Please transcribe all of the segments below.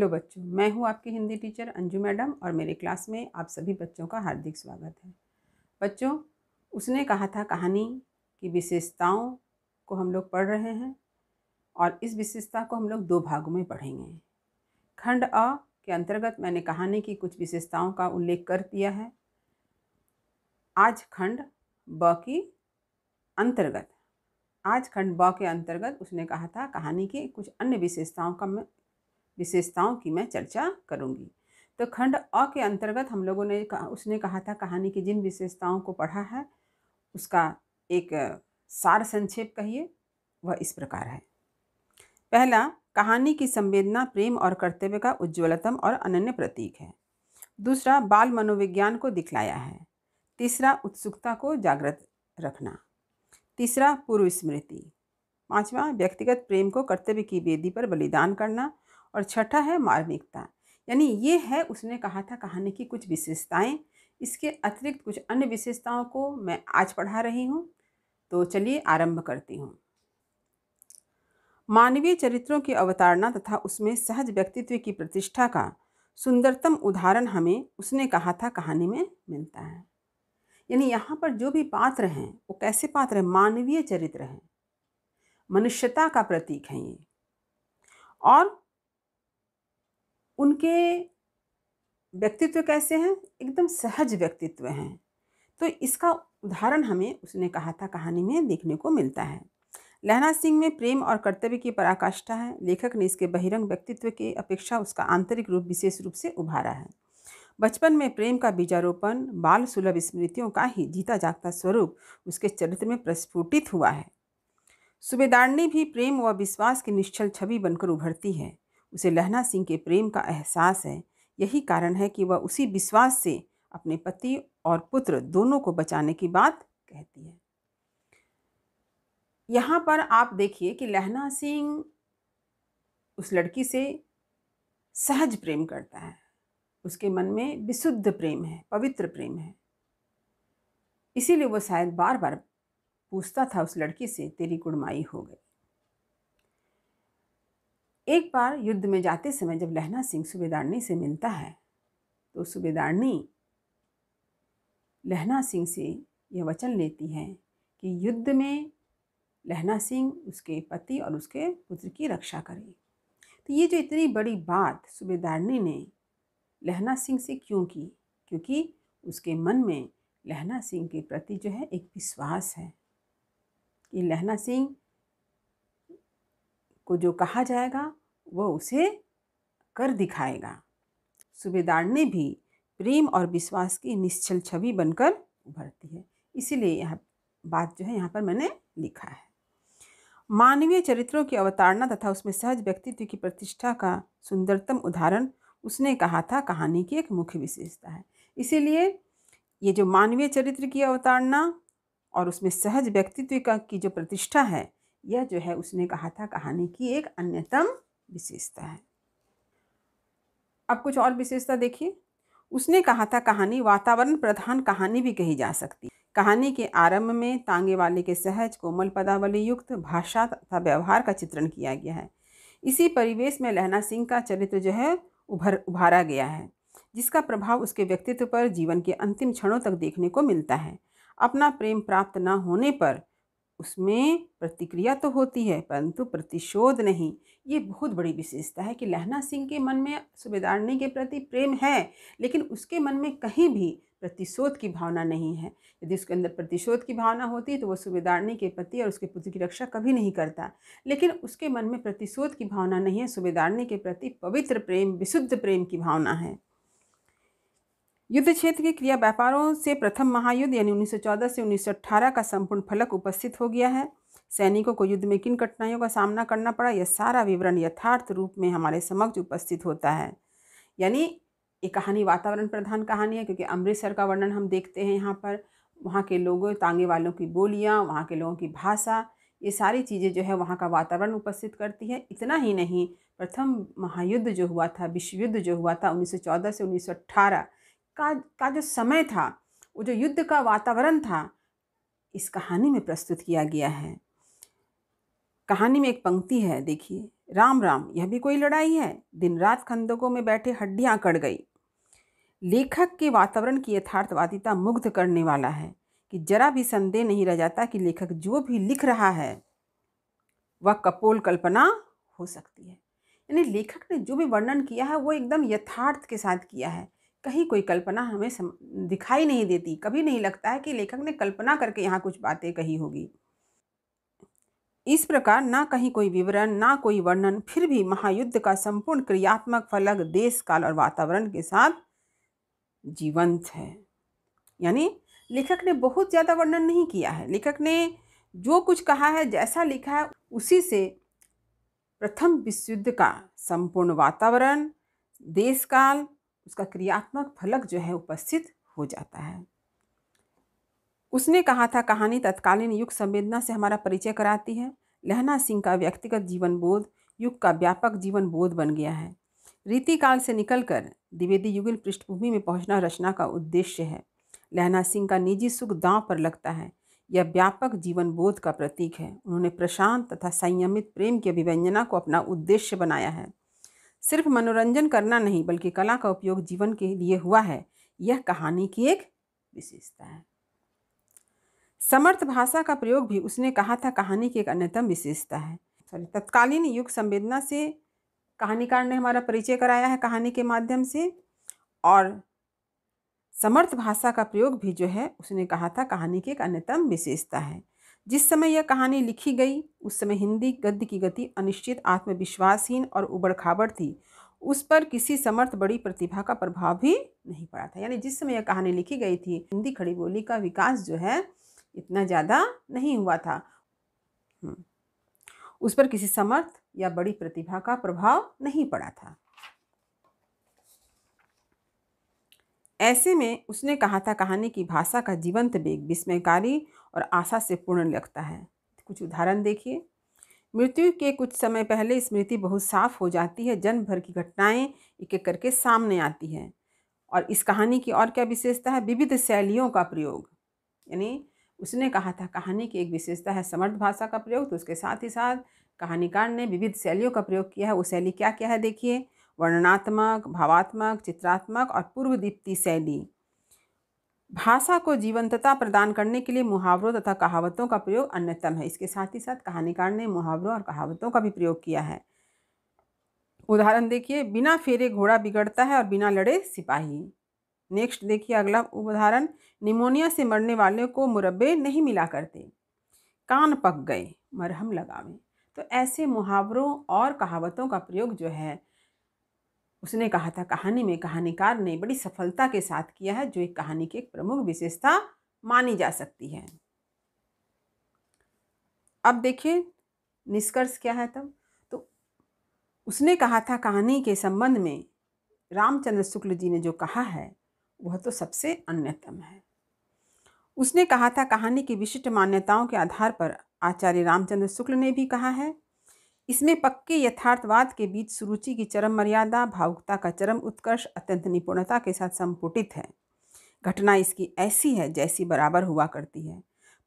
Hello बच्चों मैं हूं आपकी हिंदी टीचर अंजू मैडम और मेरे क्लास में आप सभी बच्चों का हार्दिक स्वागत है बच्चों उसने कहा था कहानी की विशेषताओं को हम लोग पढ़ रहे हैं और इस विशेषता को हम लोग दो भागों में पढ़ेंगे खंड अ के अंतर्गत मैंने कहानी की कुछ विशेषताओं का उल्लेख कर दिया है आज खंड ब की अंतर्गत आज खंड ब के अंतर्गत उसने कहा था कहानी की कुछ अन्य विशेषताओं का विशेषताओं की मैं चर्चा करूँगी तो खंड अ के अंतर्गत हम लोगों ने उसने कहा था कहानी की जिन विशेषताओं को पढ़ा है उसका एक सार संक्षेप कहिए वह इस प्रकार है पहला कहानी की संवेदना प्रेम और कर्तव्य का उज्ज्वलतम और अनन्य प्रतीक है दूसरा बाल मनोविज्ञान को दिखलाया है तीसरा उत्सुकता को जागृत रखना तीसरा पूर्व स्मृति पांचवा व्यक्तिगत प्रेम को कर्तव्य की वेदी पर बलिदान करना और छठा है मार्मिकता यानी ये है उसने कहा था कहानी की कुछ विशेषताएं इसके अतिरिक्त कुछ अन्य विशेषताओं को मैं आज पढ़ा रही हूँ तो चलिए आरंभ करती हूँ मानवीय चरित्रों की अवतारणा तथा उसमें सहज व्यक्तित्व की प्रतिष्ठा का सुंदरतम उदाहरण हमें उसने कहा था कहानी में मिलता है यानी यहाँ पर जो भी पात्र हैं वो कैसे पात्र हैं मानवीय चरित्र हैं मनुष्यता का प्रतीक हैं ये और उनके व्यक्तित्व कैसे हैं एकदम सहज व्यक्तित्व हैं तो इसका उदाहरण हमें उसने कहा था कहानी में देखने को मिलता है लहना सिंह में प्रेम और कर्तव्य की पराकाष्ठा है लेखक ने इसके बहिरंग व्यक्तित्व की अपेक्षा उसका आंतरिक रूप विशेष रूप से उभारा है बचपन में प्रेम का बीजारोपण बाल सुलभ स्मृतियों का ही जीता जागता स्वरूप उसके चरित्र में प्रस्फुटित हुआ है सुबेदारणी भी प्रेम व विश्वास की निश्चल छवि बनकर उभरती है उसे लहना सिंह के प्रेम का एहसास है यही कारण है कि वह उसी विश्वास से अपने पति और पुत्र दोनों को बचाने की बात कहती है यहाँ पर आप देखिए कि लहना सिंह उस लड़की से सहज प्रेम करता है उसके मन में विशुद्ध प्रेम है पवित्र प्रेम है इसीलिए वो शायद बार बार पूछता था उस लड़की से तेरी गुड़माई हो गई एक बार युद्ध में जाते समय जब लहना सिंह सूबेदारनी से मिलता है तो सूबेदारनी लहना सिंह से यह वचन लेती है कि युद्ध में लहना सिंह उसके पति और उसके पुत्र की रक्षा करे तो ये जो इतनी बड़ी बात सूबेदारनी ने लहना सिंह से क्यों की क्योंकि उसके मन में लहना सिंह के प्रति जो है एक विश्वास है कि लहना सिंह को जो कहा जाएगा वह उसे कर दिखाएगा सूबेदार ने भी प्रेम और विश्वास की निश्चल छवि बनकर उभरती है इसीलिए यह बात जो है यहाँ पर मैंने लिखा है मानवीय चरित्रों की अवतारणा तथा उसमें सहज व्यक्तित्व की प्रतिष्ठा का सुंदरतम उदाहरण उसने कहा था कहानी की एक मुख्य विशेषता है इसीलिए ये जो मानवीय चरित्र की अवतारणा और उसमें सहज व्यक्तित्व का की जो प्रतिष्ठा है यह जो है उसने कहा था कहानी की एक अन्यतम विशेषता है अब कुछ और विशेषता देखिए उसने कहा था कहानी वातावरण प्रधान कहानी भी कही जा सकती कहानी के आरंभ में तांगे वाले के सहज कोमल पदावली युक्त भाषा तथा व्यवहार का चित्रण किया गया है इसी परिवेश में लहना सिंह का चरित्र जो है उभर उभारा गया है जिसका प्रभाव उसके व्यक्तित्व पर जीवन के अंतिम क्षणों तक देखने को मिलता है अपना प्रेम प्राप्त न होने पर उसमें प्रतिक्रिया तो होती है परंतु प्रतिशोध नहीं ये बहुत बड़ी विशेषता है कि लहना सिंह के मन में सुबेदारणी के प्रति प्रेम है लेकिन उसके मन में कहीं भी प्रतिशोध की भावना नहीं है यदि उसके अंदर प्रतिशोध की भावना होती तो वह सुबेदारणी के पति और उसके पुत्र की रक्षा कभी नहीं करता लेकिन उसके मन में प्रतिशोध की भावना नहीं है सुबेदारणी के प्रति पवित्र प्रेम विशुद्ध प्रेम की भावना है युद्ध क्षेत्र की क्रिया व्यापारों से प्रथम महायुद्ध यानी 1914 से 1918 का संपूर्ण फलक उपस्थित हो गया है सैनिकों को युद्ध में किन कठिनाइयों का सामना करना पड़ा यह सारा विवरण यथार्थ रूप में हमारे समक्ष उपस्थित होता है यानी ये कहानी वातावरण प्रधान कहानी है क्योंकि अमृतसर का वर्णन हम देखते हैं यहाँ पर वहाँ के लोगों तांगे वालों की बोलियाँ वहाँ के लोगों की भाषा ये सारी चीज़ें जो है वहाँ का वातावरण उपस्थित करती है इतना ही नहीं प्रथम महायुद्ध जो हुआ था विश्व युद्ध जो हुआ था 1914 से 1918 का का जो समय था वो जो युद्ध का वातावरण था इस कहानी में प्रस्तुत किया गया है कहानी में एक पंक्ति है देखिए राम राम यह भी कोई लड़ाई है दिन रात खंदकों में बैठे हड्डियाँ कड़ गई लेखक के वातावरण की यथार्थवादिता मुग्ध करने वाला है कि जरा भी संदेह नहीं रह जाता कि लेखक जो भी लिख रहा है वह कपोल कल्पना हो सकती है यानी लेखक ने जो भी वर्णन किया है वो एकदम यथार्थ के साथ किया है कहीं कोई कल्पना हमें सम... दिखाई नहीं देती कभी नहीं लगता है कि लेखक ने कल्पना करके यहाँ कुछ बातें कही होगी इस प्रकार ना कहीं कोई विवरण ना कोई वर्णन फिर भी महायुद्ध का संपूर्ण क्रियात्मक फलक देश काल और वातावरण के साथ जीवंत है यानी लेखक ने बहुत ज़्यादा वर्णन नहीं किया है लेखक ने जो कुछ कहा है जैसा लिखा है उसी से प्रथम विश्व युद्ध का संपूर्ण वातावरण देश काल उसका क्रियात्मक फलक जो है उपस्थित हो जाता है उसने कहा था कहानी तत्कालीन युग संवेदना से हमारा परिचय कराती है लहना सिंह का व्यक्तिगत जीवन बोध युग का व्यापक जीवन बोध बन गया है रीतिकाल से निकलकर द्विवेदी युगिन पृष्ठभूमि में पहुंचना रचना का उद्देश्य है लहना सिंह का निजी सुख दांव पर लगता है यह व्यापक जीवन बोध का प्रतीक है उन्होंने प्रशांत तथा संयमित प्रेम की अभिव्यंजना को अपना उद्देश्य बनाया है सिर्फ मनोरंजन करना नहीं बल्कि कला का उपयोग जीवन के लिए हुआ है यह कहानी की एक विशेषता है समर्थ भाषा का प्रयोग भी उसने कहा था कहानी की एक अन्यतम विशेषता है सॉरी तत्कालीन युग संवेदना से कहानीकार ने हमारा परिचय कराया है कहानी के माध्यम से और समर्थ भाषा का प्रयोग भी जो है उसने कहा था कहानी की एक अन्यतम विशेषता है जिस समय यह कहानी लिखी गई उस समय हिंदी गद्य की गति अनिश्चित आत्मविश्वासहीन और उबड़ खाबड़ थी उस पर किसी समर्थ बड़ी प्रतिभा का प्रभाव भी नहीं पड़ा था यानी जिस समय यह कहानी लिखी गई थी हिंदी खड़ी बोली का विकास जो है इतना ज़्यादा नहीं हुआ था हम्म। उस पर किसी समर्थ या बड़ी प्रतिभा का प्रभाव नहीं पड़ा था ऐसे में उसने कहा था कहानी की भाषा का जीवंत बेग विस्मयकारी और आशा से पूर्ण लगता है कुछ उदाहरण देखिए मृत्यु के कुछ समय पहले स्मृति बहुत साफ हो जाती है जन्म भर की घटनाएं एक एक करके सामने आती हैं और इस कहानी की और क्या विशेषता है विविध शैलियों का प्रयोग यानी उसने कहा था कहानी की एक विशेषता है समर्थ भाषा का प्रयोग तो उसके साथ ही साथ कहानीकार ने विविध शैलियों का प्रयोग किया है वो शैली क्या क्या है देखिए वर्णनात्मक भावात्मक चित्रात्मक और पूर्व दीप्ति शैली भाषा को जीवंतता प्रदान करने के लिए मुहावरों तथा कहावतों का प्रयोग अन्यतम है इसके साथ ही साथ कहानीकार ने मुहावरों और कहावतों का भी प्रयोग किया है उदाहरण देखिए बिना फेरे घोड़ा बिगड़ता है और बिना लड़े सिपाही नेक्स्ट देखिए अगला उदाहरण निमोनिया से मरने वाले को मुरब्बे नहीं मिला करते कान पक गए मरहम लगावे तो ऐसे मुहावरों और कहावतों का प्रयोग जो है उसने कहा था कहानी में कहानीकार ने बड़ी सफलता के साथ किया है जो एक कहानी की एक प्रमुख विशेषता मानी जा सकती है अब देखिए निष्कर्ष क्या है तब तो उसने कहा था कहानी के संबंध में रामचंद्र शुक्ल जी ने जो कहा है वह तो सबसे अन्यतम है उसने कहा था कहानी की विशिष्ट मान्यताओं के आधार पर आचार्य रामचंद्र शुक्ल ने भी कहा है इसमें पक्के यथार्थवाद के बीच सुरुचि की चरम मर्यादा भावुकता का चरम उत्कर्ष अत्यंत निपुणता के साथ संपुटित है घटना इसकी ऐसी है जैसी बराबर हुआ करती है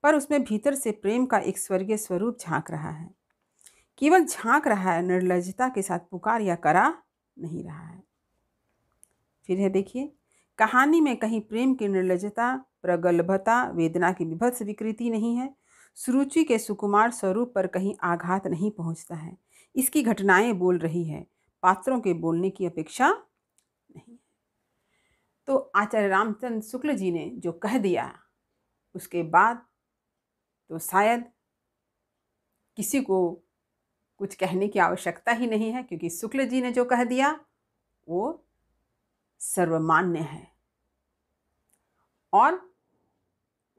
पर उसमें भीतर से प्रेम का एक स्वर्गीय स्वरूप झांक रहा है केवल झांक रहा है निर्लजता के साथ पुकार या करा नहीं रहा है फिर है देखिए कहानी में कहीं प्रेम की निर्लजता प्रगल्भता वेदना की विभत्स विकृति नहीं है सुरुचि के सुकुमार स्वरूप पर कहीं आघात नहीं पहुंचता है इसकी घटनाएं बोल रही है पात्रों के बोलने की अपेक्षा नहीं तो आचार्य रामचंद्र शुक्ल जी ने जो कह दिया उसके बाद तो शायद किसी को कुछ कहने की आवश्यकता ही नहीं है क्योंकि शुक्ल जी ने जो कह दिया वो सर्वमान्य है और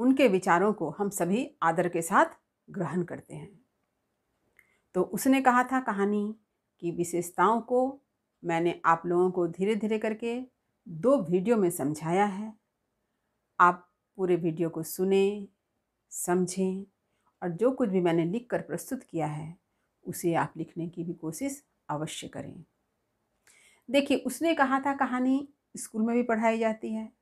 उनके विचारों को हम सभी आदर के साथ ग्रहण करते हैं तो उसने कहा था कहानी की विशेषताओं को मैंने आप लोगों को धीरे धीरे करके दो वीडियो में समझाया है आप पूरे वीडियो को सुने समझें और जो कुछ भी मैंने लिख कर प्रस्तुत किया है उसे आप लिखने की भी कोशिश अवश्य करें देखिए उसने कहा था कहानी स्कूल में भी पढ़ाई जाती है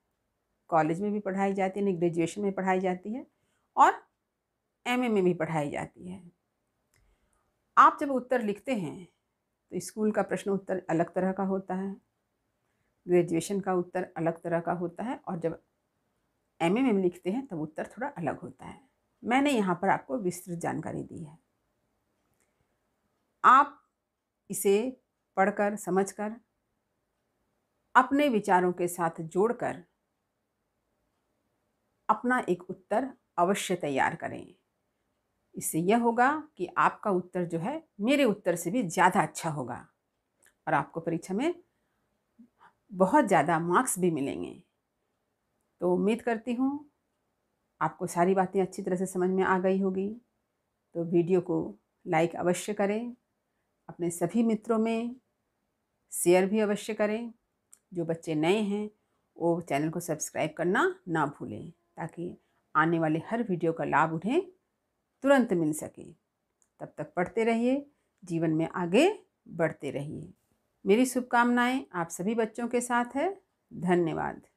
कॉलेज में भी पढ़ाई जाती है ग्रेजुएशन में पढ़ाई जाती है और एम में भी पढ़ाई जाती है आप जब उत्तर लिखते हैं तो स्कूल का प्रश्न उत्तर अलग तरह का होता है ग्रेजुएशन का उत्तर अलग तरह का होता है और जब एम में लिखते हैं तब उत्तर थोड़ा अलग होता है मैंने यहाँ पर आपको विस्तृत जानकारी दी है आप इसे पढ़कर समझकर अपने विचारों के साथ जोड़कर अपना एक उत्तर अवश्य तैयार करें इससे यह होगा कि आपका उत्तर जो है मेरे उत्तर से भी ज़्यादा अच्छा होगा और आपको परीक्षा में बहुत ज़्यादा मार्क्स भी मिलेंगे तो उम्मीद करती हूँ आपको सारी बातें अच्छी तरह से समझ में आ गई होगी तो वीडियो को लाइक अवश्य करें अपने सभी मित्रों में शेयर भी अवश्य करें जो बच्चे नए हैं वो चैनल को सब्सक्राइब करना ना भूलें ताकि आने वाले हर वीडियो का लाभ उन्हें तुरंत मिल सके तब तक पढ़ते रहिए जीवन में आगे बढ़ते रहिए मेरी शुभकामनाएं आप सभी बच्चों के साथ है धन्यवाद